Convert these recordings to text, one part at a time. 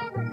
Thank you.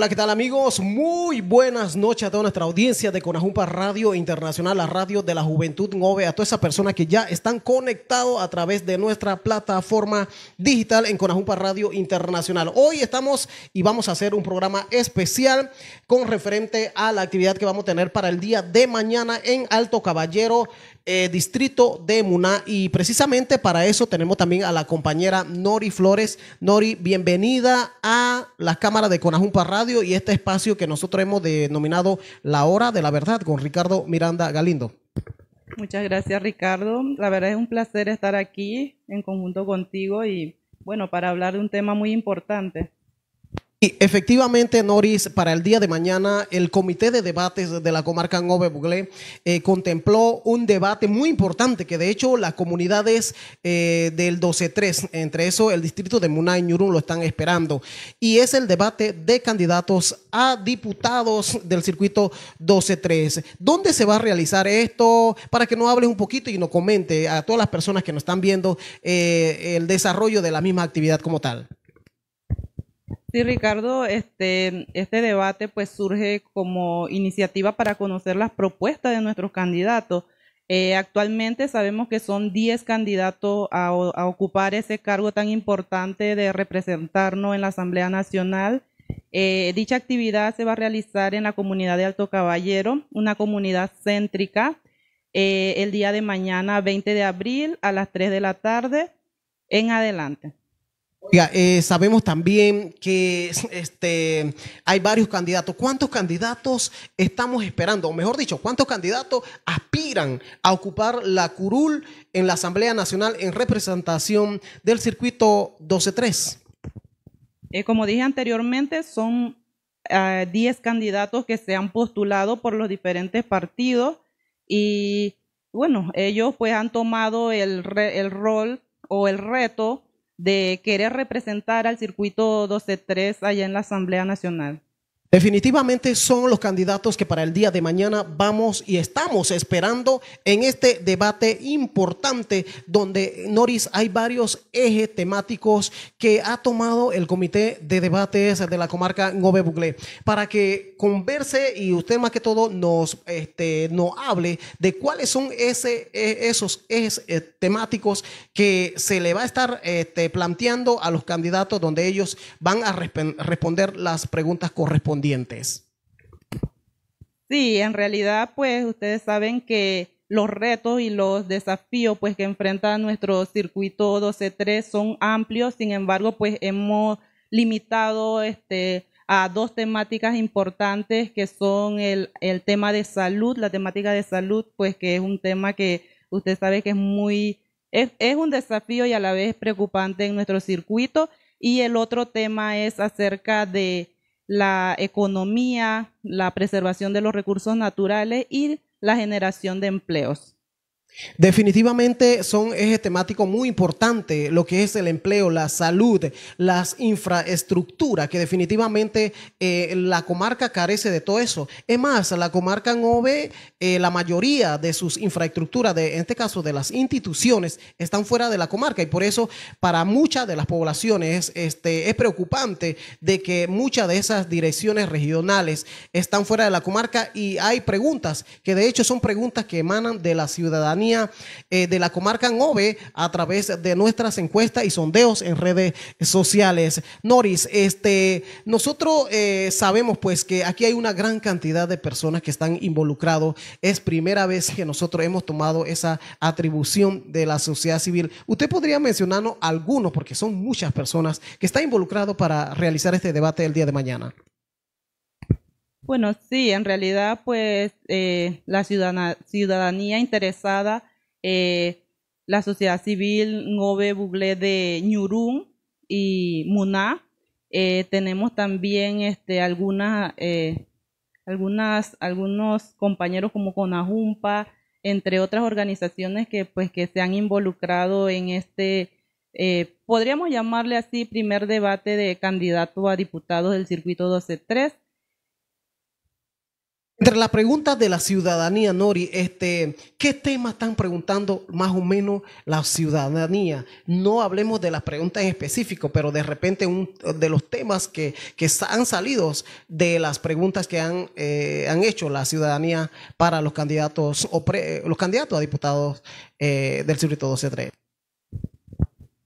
Hola, ¿qué tal amigos? Muy buenas noches a toda nuestra audiencia de Conajumpa Radio Internacional, la radio de la juventud NOVE, a todas esas personas que ya están conectados a través de nuestra plataforma digital en Conajumpa Radio Internacional. Hoy estamos y vamos a hacer un programa especial con referente a la actividad que vamos a tener para el día de mañana en Alto Caballero eh, distrito de Muna Y precisamente para eso tenemos también a la compañera Nori Flores. Nori, bienvenida a la Cámara de Conajumpa Radio y este espacio que nosotros hemos denominado La Hora de la Verdad con Ricardo Miranda Galindo. Muchas gracias, Ricardo. La verdad es un placer estar aquí en conjunto contigo y, bueno, para hablar de un tema muy importante. Y efectivamente, Noris, para el día de mañana, el Comité de Debates de la Comarca Nove eh, contempló un debate muy importante que, de hecho, las comunidades eh, del 12-3, entre eso el distrito de Munay, y lo están esperando. Y es el debate de candidatos a diputados del circuito 12-3. ¿Dónde se va a realizar esto? Para que nos hables un poquito y nos comente a todas las personas que nos están viendo eh, el desarrollo de la misma actividad como tal. Sí, Ricardo, este, este, debate pues surge como iniciativa para conocer las propuestas de nuestros candidatos. Eh, actualmente sabemos que son 10 candidatos a, ocupar ese cargo tan importante de representarnos en la Asamblea Nacional. Eh, dicha actividad se va a realizar en la comunidad de Alto Caballero, una comunidad céntrica, eh, el día de mañana, 20 de abril, a las 3 de la tarde en adelante. Oiga, eh, sabemos también que este, hay varios candidatos. ¿Cuántos candidatos estamos esperando? O mejor dicho, ¿cuántos candidatos aspiran a ocupar la curul en la Asamblea Nacional en representación del circuito 12-3? Eh, como dije anteriormente, son 10 eh, candidatos que se han postulado por los diferentes partidos y bueno, ellos pues han tomado el, el rol o el reto de querer representar al circuito 12-3 allá en la Asamblea Nacional. Definitivamente son los candidatos que para el día de mañana vamos y estamos esperando en este debate importante donde, Noris, hay varios ejes temáticos que ha tomado el Comité de Debates de la comarca Nove Buglé para que converse y usted más que todo nos, este, hable de cuáles son ese, e, esos ejes eh, temáticos que se le va a estar este, planteando a los candidatos donde ellos van a responder las preguntas correspondientes. Sí, en realidad, pues ustedes saben que los retos y los desafíos pues que enfrenta nuestro circuito 12-3 son amplios, sin embargo, pues hemos limitado este a dos temáticas importantes que son el, tema de salud, la temática de salud, pues que es un tema que usted sabe que es muy, es un desafío y a la vez preocupante en nuestro circuito. Y el otro tema es acerca de la economía, la preservación de los recursos naturales y la generación de empleos. Definitivamente son ejes temáticos muy importantes, lo que es el empleo, la salud, las infraestructuras, que definitivamente eh, la comarca carece de todo eso. Es más, la comarca no ve eh, la mayoría de sus infraestructuras, de, en este caso de las instituciones, están fuera de la comarca y por eso para muchas de las poblaciones este, es preocupante de que muchas de esas direcciones regionales están fuera de la comarca y hay preguntas que de hecho son preguntas que emanan de la ciudadanía eh, de la comarca Nove a través de nuestras encuestas y sondeos en redes sociales. Noris, este, nosotros eh, sabemos pues que aquí hay una gran cantidad de personas que están involucrados. Es primera vez que nosotros hemos tomado esa atribución de la sociedad civil. Usted podría mencionarnos algunos, porque son muchas personas que están involucrados para realizar este debate el día de mañana. Bueno, sí, en realidad, pues eh, la ciudadanía interesada, eh, la sociedad civil NOVE, Bublé de Ñurún y Muná, eh, tenemos también este, algunas, algunas, algunos compañeros como Conajumpa, entre otras organizaciones que, pues, que se han involucrado en este, podríamos llamarle así, primer debate de candidato a diputados del circuito 12-3 entre las preguntas de la ciudadanía, Nori, este, ¿qué temas están preguntando más o menos la ciudadanía? No hablemos de las preguntas en específico, pero de repente un, de los temas que, han salido de las preguntas que han, eh, han hecho la ciudadanía para los candidatos o los candidatos a diputados eh, del circuito 12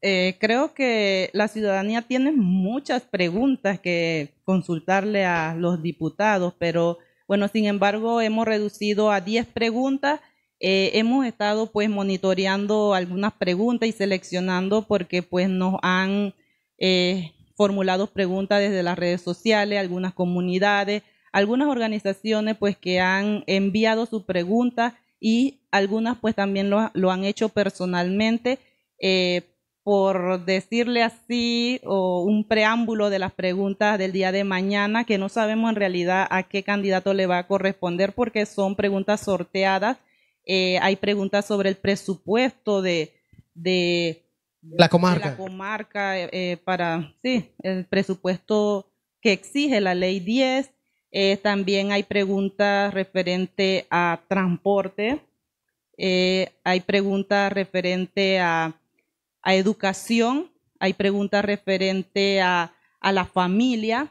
eh, creo que la ciudadanía tiene muchas preguntas que consultarle a los diputados, pero bueno, sin embargo, hemos reducido a 10 preguntas. Eh, hemos estado pues monitoreando algunas preguntas y seleccionando porque pues nos han eh, formulado preguntas desde las redes sociales, algunas comunidades, algunas organizaciones pues que han enviado sus preguntas y algunas pues también lo, han hecho personalmente eh, por decirle así, o un preámbulo de las preguntas del día de mañana, que no sabemos en realidad a qué candidato le va a corresponder porque son preguntas sorteadas. Eh, hay preguntas sobre el presupuesto de, de, la comarca, la eh, eh, para, sí, el presupuesto que exige la ley 10. también hay preguntas referente a transporte. hay preguntas referente a a educación, hay preguntas referente a, a la familia,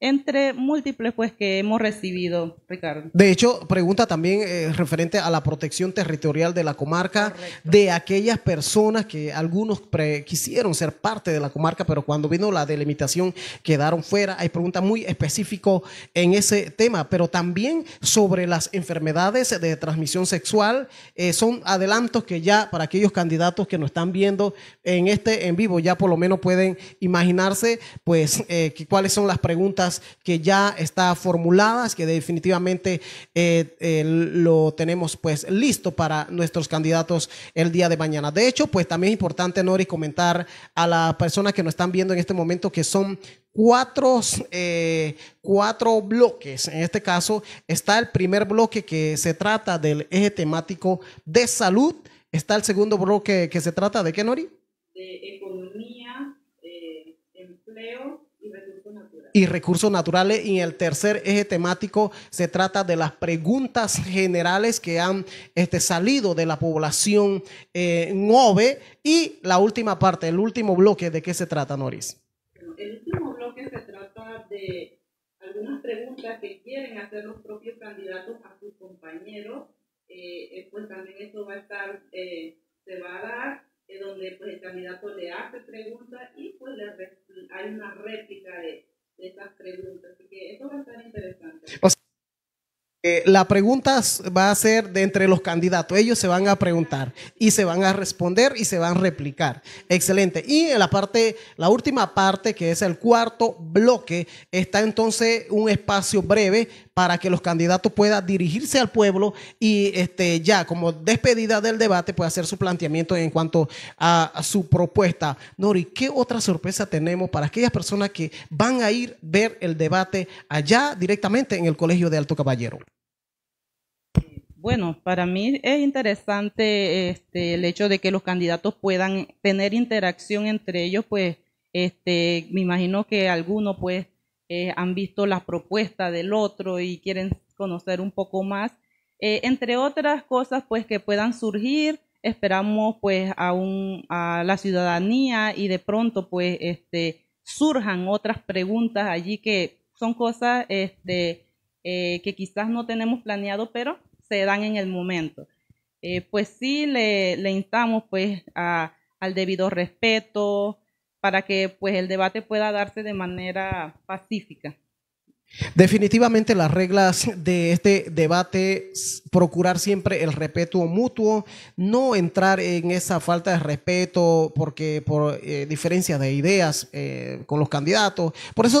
entre múltiples pues que hemos recibido, Ricardo. De hecho, pregunta también eh, referente a la protección territorial de la comarca, de aquellas personas que algunos quisieron ser parte de la comarca, pero cuando vino la delimitación quedaron fuera. Hay preguntas muy específicas en ese tema, pero también sobre las enfermedades de transmisión sexual. Eh, son adelantos que ya para aquellos candidatos que nos están viendo en este en vivo, ya por lo menos pueden imaginarse pues eh, cuáles son las preguntas que ya está formuladas, que definitivamente eh, eh, lo tenemos pues listo para nuestros candidatos el día de mañana. De hecho, pues también es importante, Nori, comentar a la persona que nos están viendo en este momento que son cuatro, eh, bloques. En este caso está el primer bloque que se trata del eje temático de salud. Está el segundo bloque que se trata de qué, Nori? De economía, empleo y recursos naturales. Y el tercer eje temático se trata de las preguntas generales que han este, salido de la población 9 eh, Y la última parte, el último bloque, ¿de qué se trata, Noris? El último bloque se trata de algunas preguntas que quieren hacer los propios candidatos a sus compañeros. Eh, eh pues también eso va a estar, eh, se va a dar donde pues, el candidato le hace preguntas y pues hay una réplica de estas preguntas. Así que eso va a estar interesante. Eh, la pregunta va a ser de entre los candidatos. Ellos se van a preguntar y se van a responder y se van a replicar. Excelente. Y en la parte, la última parte, que es el cuarto bloque, está entonces un espacio breve para que los candidatos puedan dirigirse al pueblo y este, ya como despedida del debate puede hacer su planteamiento en cuanto a, a su propuesta. Nori, ¿qué otra sorpresa tenemos para aquellas personas que van a ir ver el debate allá directamente en el Colegio de Alto Caballero? Bueno, para mí es interesante este, el hecho de que los candidatos puedan tener interacción entre ellos, pues este, me imagino que algunos pues eh, han visto las propuestas del otro y quieren conocer un poco más, eh, entre otras cosas pues que puedan surgir. Esperamos pues a, a la ciudadanía y de pronto pues este, surjan otras preguntas allí que son cosas este, eh, que quizás no tenemos planeado, pero se dan en el momento. Eh, pues sí, le, instamos pues al debido respeto para que pues el debate pueda darse de manera pacífica. Definitivamente las reglas de este debate, procurar siempre el respeto mutuo, no entrar en esa falta de respeto porque por eh, diferencia de ideas eh, con los candidatos. Por eso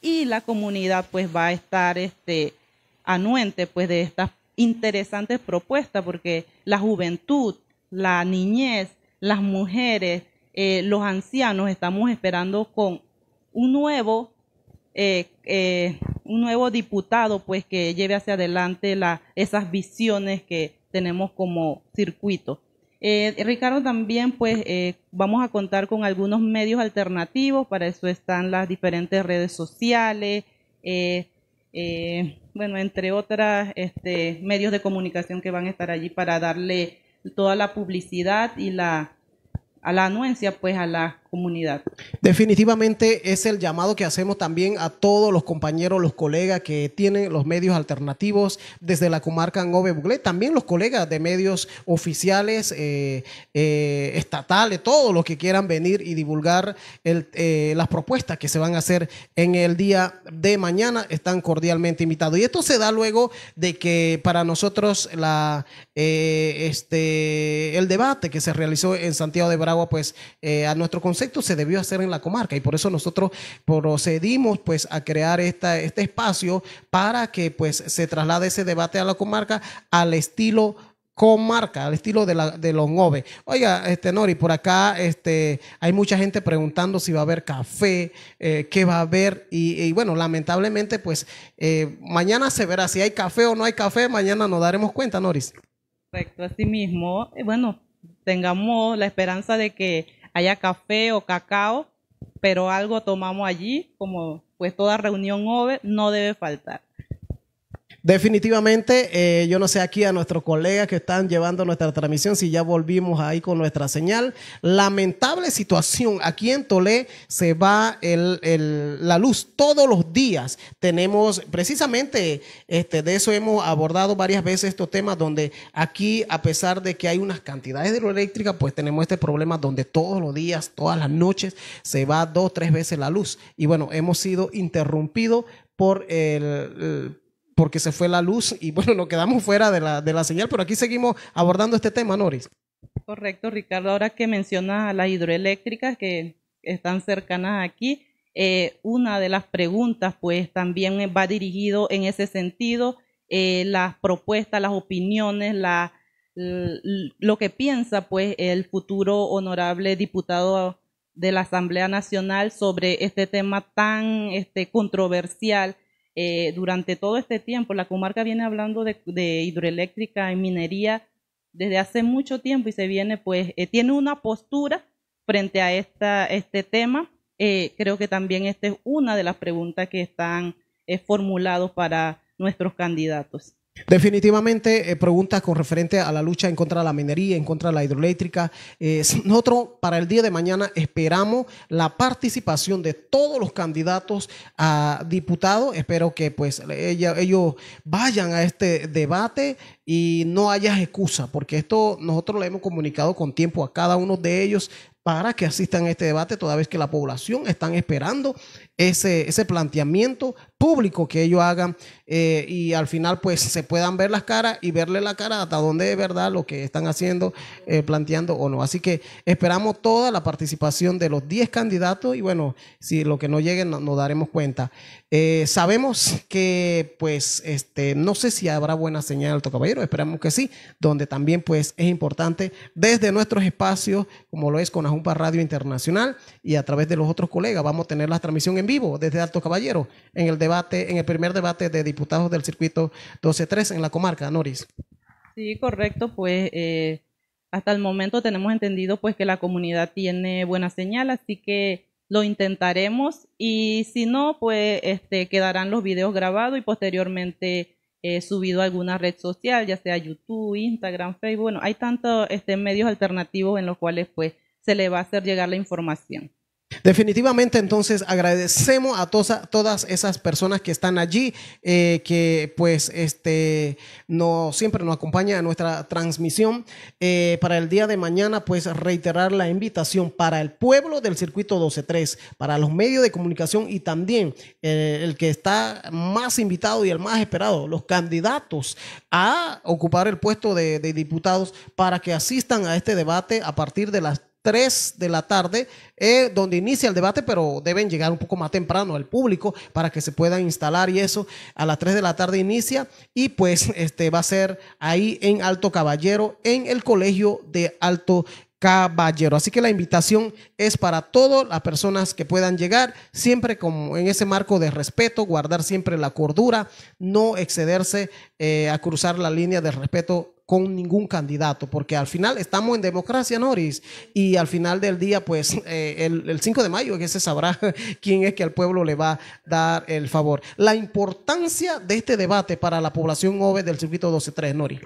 y la comunidad pues va a estar este, anuente pues de estas interesantes propuestas porque la juventud, la niñez, las mujeres, eh, los ancianos estamos esperando con un nuevo, eh, eh, un nuevo diputado pues que lleve hacia adelante la, esas visiones que tenemos como circuito. Eh, Ricardo, también pues eh, vamos a contar con algunos medios alternativos, para eso están las diferentes redes sociales, eh, bueno, entre otras este, medios de comunicación que van a estar allí para darle toda la publicidad y la, a la anuencia pues a la comunidad. Definitivamente es el llamado que hacemos también a todos los compañeros, los colegas que tienen los medios alternativos desde la comarca Ngobe Buglé, también los colegas de medios oficiales, eh, eh, estatales, todos los que quieran venir y divulgar eh, las propuestas que se van a hacer en el día de mañana, están cordialmente invitados. Y esto se da luego de que para nosotros este, el debate que se realizó en Santiago de Bragua, pues a nuestro consejo, se debió hacer en la comarca y por eso nosotros procedimos pues a crear esta, este espacio para que pues se traslade ese debate a la comarca al estilo comarca, al estilo de, la, de los Oiga, este Nori, por acá este, hay mucha gente preguntando si va a haber café, eh, qué va a haber, y, bueno, lamentablemente, pues eh, mañana se verá si hay café o no hay café, mañana nos daremos cuenta, Noris. Correcto, así mismo. Eh, bueno, tengamos la esperanza de que haya café o cacao, pero algo tomamos allí, como pues toda reunión OVE no debe faltar. Definitivamente, eh, yo no sé aquí a nuestros colegas que están llevando nuestra transmisión, si ya volvimos ahí con nuestra señal. Lamentable situación. Aquí en Tolé se va la luz todos los días. Tenemos, precisamente, este, de eso hemos abordado varias veces estos temas donde aquí, a pesar de que hay unas cantidades de eléctrica, pues tenemos este problema donde todos los días, todas las noches, se va dos, tres veces la luz. Y bueno, hemos sido interrumpidos por el porque se fue la luz y bueno, nos quedamos fuera de la, de la señal, pero aquí seguimos abordando este tema, Noris. Correcto, Ricardo. Ahora que menciona las hidroeléctricas que están cercanas aquí, eh, una de las preguntas pues también va dirigido en ese sentido, eh, las propuestas, las opiniones, la, lo que piensa pues el futuro honorable diputado de la Asamblea Nacional sobre este tema tan este, controversial eh, durante todo este tiempo. La comarca viene hablando de, hidroeléctrica y minería desde hace mucho tiempo y se viene, pues, eh, tiene una postura frente a esta, este tema. Eh, creo que también esta es una de las preguntas que están eh, formulados para nuestros candidatos. Definitivamente, eh, preguntas con referente a la lucha en contra de la minería, en contra de la hidroeléctrica. Eh, nosotros para el día de mañana esperamos la participación de todos los candidatos a diputados. Espero que pues ellos vayan a este debate y no haya excusa, porque esto nosotros le hemos comunicado con tiempo a cada uno de ellos para que asistan a este debate, toda vez que la población están esperando ese, ese planteamiento público que ellos hagan eh, y al final pues se puedan ver las caras y verle la cara hasta donde es verdad lo que están haciendo, eh, planteando o no. Así que esperamos toda la participación de los 10 candidatos y bueno, si lo que no llegue nos daremos cuenta. Eh, sabemos que pues este, no sé si habrá buena señal Alto Caballero, esperamos que sí, donde también pues es importante desde nuestros espacios, como lo es con las un par Radio Internacional y a través de los otros colegas. Vamos a tener la transmisión en vivo desde Alto Caballero en el debate, en el primer debate de diputados del circuito 12-3 en la comarca, Noris. Sí, correcto, pues eh, hasta el momento tenemos entendido pues que la comunidad tiene buena señal, así que lo intentaremos y si no, pues este, quedarán los videos grabados y posteriormente eh, subido a alguna red social, ya sea YouTube, Instagram, Facebook, bueno, hay tantos este, medios alternativos en los cuales pues se le va a hacer llegar la información. Definitivamente, entonces agradecemos a todas esas personas que están allí, eh, que pues este, no, siempre nos acompaña a nuestra transmisión. Eh, para el día de mañana, pues reiterar la invitación para el pueblo del circuito 123, para los medios de comunicación y también eh, el que está más invitado y el más esperado, los candidatos a ocupar el puesto de diputados para que asistan a este debate a partir de las 3 de la tarde, eh, donde inicia el debate, pero deben llegar un poco más temprano al público para que se puedan instalar y eso. A las 3 de la tarde inicia y pues este va a ser ahí en Alto Caballero, en el Colegio de Alto Caballero. Así que la invitación es para todas las personas que puedan llegar, siempre como en ese marco de respeto, guardar siempre la cordura, no excederse eh, a cruzar la línea de respeto con ningún candidato, porque al final estamos en democracia, Noris, y al final del día, pues eh, el, 5 de mayo que se sabrá quién es que al pueblo le va a dar el favor. La importancia de este debate para la población joven del circuito 12-3 Noris.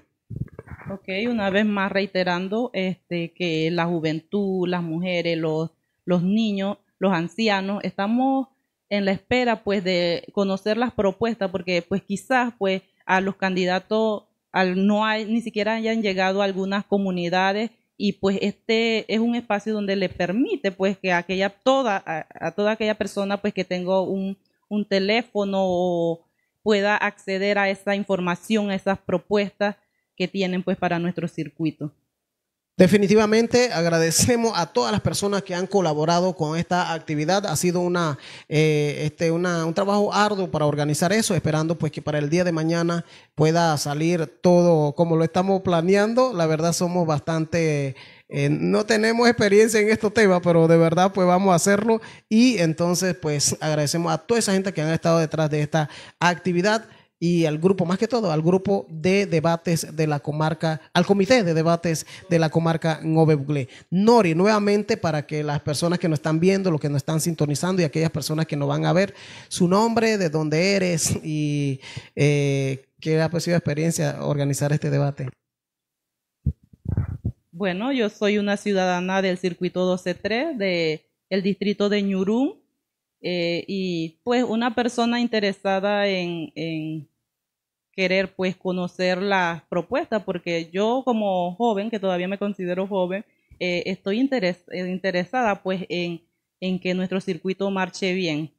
Ok, una vez más reiterando este, que la juventud, las mujeres, los, los niños, los ancianos, estamos en la espera pues de conocer las propuestas, porque pues quizás pues a los candidatos al, no hay, ni siquiera hayan llegado algunas comunidades y pues este es un espacio donde le permite pues que aquella toda a, toda aquella persona pues que tenga un, un teléfono pueda acceder a esa información, a esas propuestas que tienen pues para nuestro circuito. Definitivamente agradecemos a todas las personas que han colaborado con esta actividad. Ha sido una, eh, este, un trabajo arduo para organizar eso, esperando pues que para el día de mañana pueda salir todo como lo estamos planeando. La verdad somos bastante... Eh, no tenemos experiencia en estos temas, pero de verdad pues vamos a hacerlo y entonces pues agradecemos a toda esa gente que han estado detrás de esta actividad y al grupo, más que todo, al grupo de debates de la comarca, al comité de debates de la comarca Buglé. Nori, nuevamente para que las personas que nos están viendo, los que nos están sintonizando y aquellas personas que nos van a ver, su nombre, de dónde eres y eh, qué ha sido experiencia organizar este debate. Bueno, yo soy una ciudadana del circuito 12-3 del distrito de Ñurún, eh, y pues una persona interesada en, querer pues conocer las propuestas, porque yo como joven, que todavía me considero joven, eh, estoy interesada pues en, en que nuestro circuito marche bien.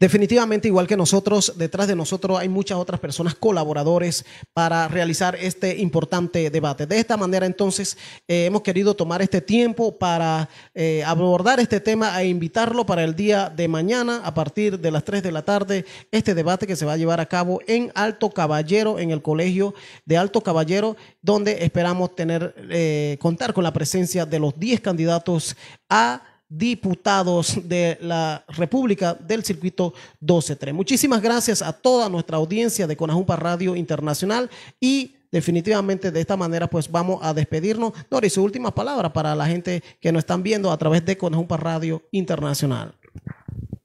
Definitivamente, igual que nosotros, detrás de nosotros hay muchas otras personas colaboradores para realizar este importante debate. De esta manera, entonces, eh, hemos querido tomar este tiempo para eh, abordar este tema e invitarlo para el día de mañana a partir de las 3 de la tarde, este debate que se va a llevar a cabo en Alto Caballero, en el Colegio de Alto Caballero, donde esperamos tener, eh, contar con la presencia de los 10 candidatos a diputados de la República del Circuito 12-3. Muchísimas gracias a toda nuestra audiencia de Conajumpa Radio Internacional y definitivamente de esta manera pues vamos a despedirnos. Dori, sus últimas palabras para la gente que nos están viendo a través de Conajumpa Radio Internacional.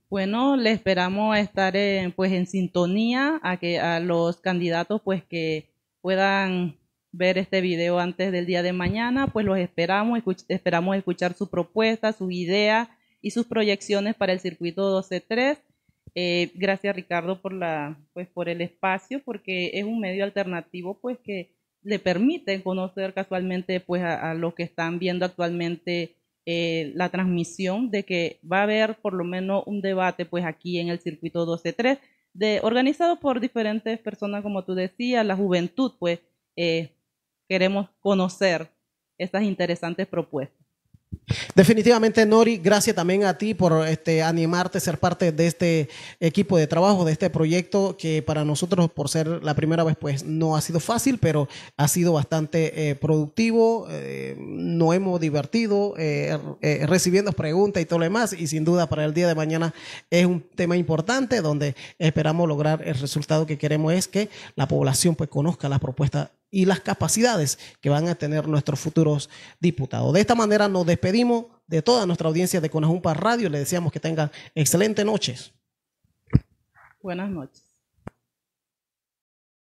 Bueno, le esperamos estar en, pues en sintonía a que a los candidatos pues que puedan ver este video antes del día de mañana, pues los esperamos, esperamos escuchar su propuesta, sus ideas y sus proyecciones para el circuito 12.3. 3 eh, gracias Ricardo por, la, pues, por el espacio, porque es un medio alternativo pues, que le permite conocer casualmente pues, a, los que están viendo actualmente eh, la transmisión de que va a haber por lo menos un debate pues, aquí en el circuito 12.3, de, organizado por diferentes personas, como tú decías, la juventud, pues eh, queremos conocer estas interesantes propuestas. Definitivamente, Nori, gracias también a ti por este, animarte a ser parte de este equipo de trabajo, de este proyecto, que para nosotros, por ser la primera vez, pues no ha sido fácil, pero ha sido bastante eh, productivo, eh, nos hemos divertido eh, recibiendo preguntas y todo lo demás, y sin duda para el día de mañana es un tema importante donde esperamos lograr el resultado que queremos es que la población pues conozca las propuestas y las capacidades que van a tener nuestros futuros diputados. De esta manera nos despedimos de toda nuestra audiencia de Conajumpa Radio. Le deseamos que tengan excelentes noches. Buenas noches.